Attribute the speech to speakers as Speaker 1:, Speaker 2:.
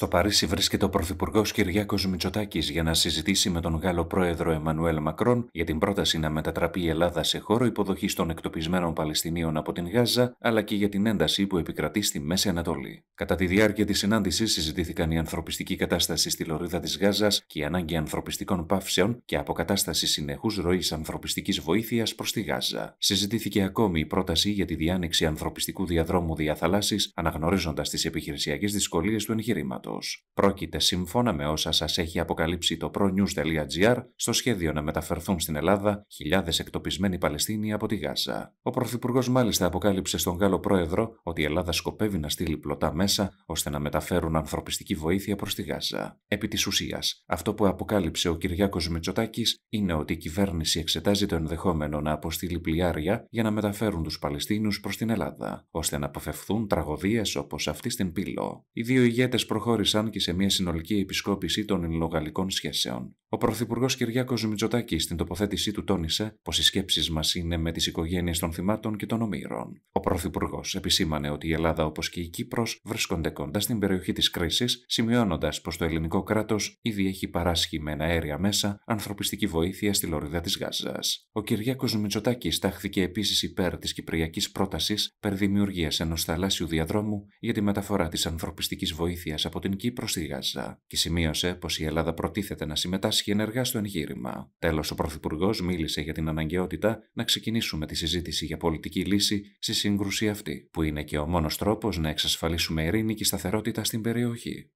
Speaker 1: Στο Παρίσι βρίσκεται ο Πρωθυπουργός Κυριάκος Μητσοτάκης για να συζητήσει με τον Γάλλο Πρόεδρο Εμμανουέλ Μακρόν για την πρόταση να μετατραπεί η Ελλάδα σε χώρο υποδοχής των εκτοπισμένων Παλαιστινίων από την Γάζα, αλλά και για την ένταση που επικρατεί στη Μέση Ανατολή. Κατά τη διάρκεια της συνάντησης συζητήθηκαν η ανθρωπιστική κατάσταση στη λωρίδα της Γάζας και η ανάγκη ανθρωπιστικών παύσεων και αποκατάσταση συνεχούς ροής ανθρωπιστικής βοήθειας προς τη Γάζα. Συζητήθηκε ακόμη η πρόταση για τη διάνοιξη ανθρωπιστικού διαδρόμου διαθαλάσσης, αναγνωρίζοντας τις επιχειρησιακές δυσκολίες του εγχειρήματος. Πρόκειται σύμφωνα με όσα σας έχει αποκαλύψει το pronews.gr στο σχέδιο να μεταφερθούν στην Ελλάδα χιλιάδες εκτοπισμένοι Παλαιστίνοι από τη Γάζα. Ο Πρωθυπουργός μάλιστα αποκάλυψε στον Γάλλο Πρόεδρο ότι η Ελλάδα σκοπεύει να στείλει πλωτά μέσα ώστε να μεταφέρουν ανθρωπιστική βοήθεια προς τη Γάζα. Επί της ουσίας, αυτό που αποκάλυψε ο Κυριάκος Μητσοτάκης είναι ότι η κυβέρνηση εξετάζει το ενδεχόμενο να αποστείλει πλοιάρια για να μεταφέρουν τους Παλαιστίνους προς την Ελλάδα, ώστε να αποφευθούν τραγωδίες όπως αυτή στην Πύλο. Οι δύο ηγέτες προχωρούν προχώρησαν και σε μια συνολική επισκόπηση των ελληνογαλλικών σχέσεων. Ο Πρωθυπουργός Κυριάκος Μητσοτάκης στην τοποθέτησή του τόνισε πως οι σκέψεις μας είναι με τις οικογένειες των θυμάτων και των ομήρων. Ο Πρωθυπουργός επισήμανε ότι η Ελλάδα όπως και η Κύπρος βρίσκονται κοντά στην περιοχή της κρίσης, σημειώνοντας πως το ελληνικό κράτος ήδη έχει παράσχει με ένα αέρια μέσα ανθρωπιστική βοήθεια στη λωρίδα της Γάζας. Ο Κυριάκος Μητσοτάκης στάχθηκε επίσης υπέρ της κυπριακής πρότασης περί δημιουργίας ενός θαλάσσιου διαδρόμου για τη μεταφορά της ανθρωπιστικής βοήθειας από την Κύπρο στη Γάζα και σημείωσε πως η Ελλάδα προτίθεται να συμμετάσχει συμμετάσχει ενεργά στο εγχείρημα. Τέλος, ο Πρωθυπουργός μίλησε για την αναγκαιότητα να ξεκινήσουμε τη συζήτηση για πολιτική λύση στη σύγκρουση αυτή, που είναι και ο μόνος τρόπος να εξασφαλίσουμε ειρήνη και σταθερότητα στην περιοχή.